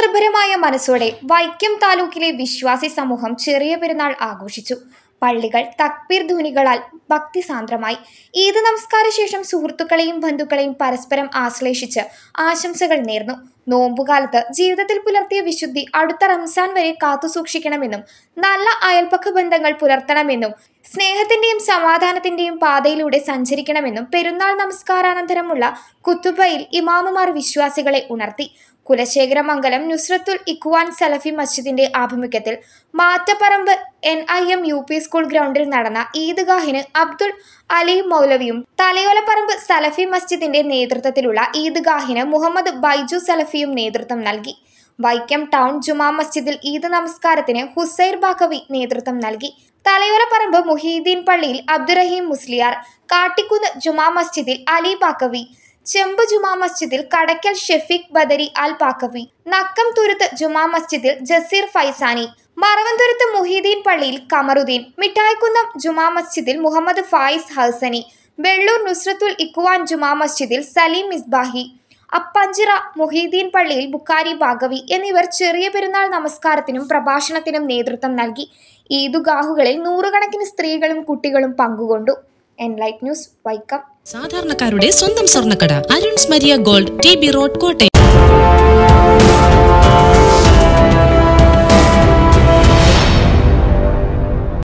നിർഭരമായ മനസ്സോടെ വൈക്കം താലൂക്കിലെ വിശ്വാസി സമൂഹം ചെറിയ പെരുന്നാൾ ആഘോഷിച്ചു പള്ളികൾ തക്ബീർ ധ്വനികളാൽ ഭക്തിസാന്ദ്രമായി ഈദ് നമസ്കാര ശേഷം സുഹൃത്തുക്കളെയും ബന്ധുക്കളെയും പരസ്പരം ആശ്ലേഷിച്ച് ആശംസകൾ നേർന്നു നോമ്പുകാലത്ത് ജീവിതത്തിൽ പുലർത്തിയ വിശുദ്ധി അടുത്ത റംസാൻ വരെ കാത്തുസൂക്ഷിക്കണമെന്നും നല്ല അയൽപക്ക ബന്ധങ്ങൾ പുലർത്തണമെന്നും സ്നേഹത്തിന്റെയും സമാധാനത്തിന്റെയും പാതയിലൂടെ സഞ്ചരിക്കണമെന്നും പെരുന്നാൾ നമസ്കാരാനന്തരമുള്ള കുത്തുബയിൽ ഇമാമുമാർ വിശ്വാസികളെ ഉണർത്തി കുലശേഖരമംഗലം നുസ്രത്തുൽ ഇഖ്വാൻ സലഫി മസ്ജിദിന്റെ ആഭിമുഖ്യത്തിൽ Mattaparamba N I M U P school ഗ്രൗണ്ടിൽ നടന്ന ഈദ്ഗാഹിന് അബ്ദുൾ അലി മൗലവിയും തലയോലപ്പറമ്പ് സലഫി മസ്ജിദിന്റെ നേതൃത്വത്തിലുള്ള ഈദ്ഗാഹിന് മുഹമ്മദ് ബൈജു സലഫിയും നേതൃത്വം നൽകി വൈക്കം ടൗൺ ജുമാ മസ്ജിദിൽ ഈദ് നമസ്കാരത്തിന് ഹുസൈർ ബാഖവി നേതൃത്വം നൽകി തലയോലപ്പറമ്പ് മുഹീദ്ദീൻ പള്ളിയിൽ അബ്ദുറഹീം മുസ്ലിയാർ കാട്ടിക്കുന്ന് ജുമാ മസ്ജിദിൽ അലി ബാക്കവി ചെമ്പ് ജുമാ മസ്ജിദിൽ കടയ്ക്കൽ ഷെഫീഖ് ബദരി അൽ പാക്കവി നക്കം തുരുത്ത് ജുമാ മസ്ജിദിൽ ജസീർ ഫൈസാനി മറവന്തുരുത്ത് മുഹീദീൻ പള്ളിയിൽ കമറുദ്ദീൻ മിഠായിക്കുന്നം ജുമാ മസ്ജിദിൽ മുഹമ്മദ് ഫായിസ് ഹൽസനി വെള്ളൂർ നുസ്രത്തുൽ ഇക്വാൻ ജുമാ മസ്ജിദിൽ സലീം മിസ്ബാഹി അപ്പഞ്ചിറ മുഹീദീൻ പള്ളിയിൽ ബുക്കാരി ഭാഗവി എന്നിവർ ചെറിയ പെരുന്നാൾ നമസ്കാരത്തിനും പ്രഭാഷണത്തിനും നേതൃത്വം നൽകി ഈദുഗാഹുകളിൽ നൂറുകണക്കിന് സ്ത്രീകളും കുട്ടികളും പങ്കുകൊണ്ടു എൻലൈറ്റ് ന്യൂസ് വൈക്കം സാധാരണക്കാരുടെ സ്വന്തം സ്വർണ്ണക്കട Arun's Maria gold T B road Kottayam